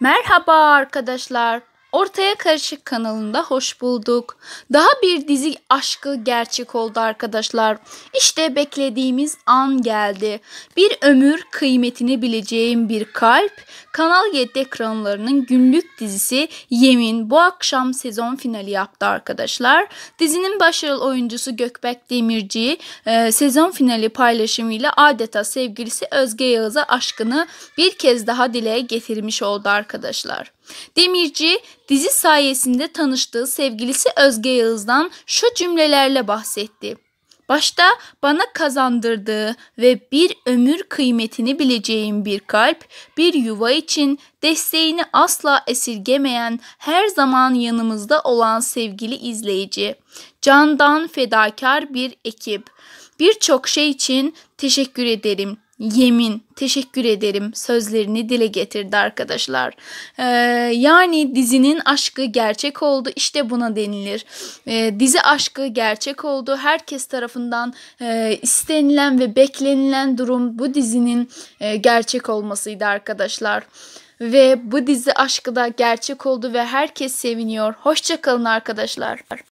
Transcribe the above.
Merhaba arkadaşlar. Ortaya Karışık kanalında hoş bulduk. Daha bir dizi aşkı gerçek oldu arkadaşlar. İşte beklediğimiz an geldi. Bir ömür kıymetini bileceğim bir kalp. Kanal 7 ekranlarının günlük dizisi Yemin bu akşam sezon finali yaptı arkadaşlar. Dizinin başarılı oyuncusu Gökbek Demirci e, sezon finali paylaşımıyla adeta sevgilisi Özge Yağız'a aşkını bir kez daha dile getirmiş oldu arkadaşlar. Demirci dizi sayesinde tanıştığı sevgilisi Özge Yağız'dan şu cümlelerle bahsetti. Başta bana kazandırdığı ve bir ömür kıymetini bileceğim bir kalp, bir yuva için desteğini asla esirgemeyen, her zaman yanımızda olan sevgili izleyici, candan fedakar bir ekip. Birçok şey için teşekkür ederim yemin, teşekkür ederim sözlerini dile getirdi arkadaşlar. Ee, yani dizinin aşkı gerçek oldu İşte buna denilir. Ee, dizi aşkı gerçek oldu. Herkes tarafından e, istenilen ve beklenilen durum bu dizinin e, gerçek olmasıydı arkadaşlar. Ve bu dizi aşkı da gerçek oldu ve herkes seviniyor. Hoşçakalın arkadaşlar.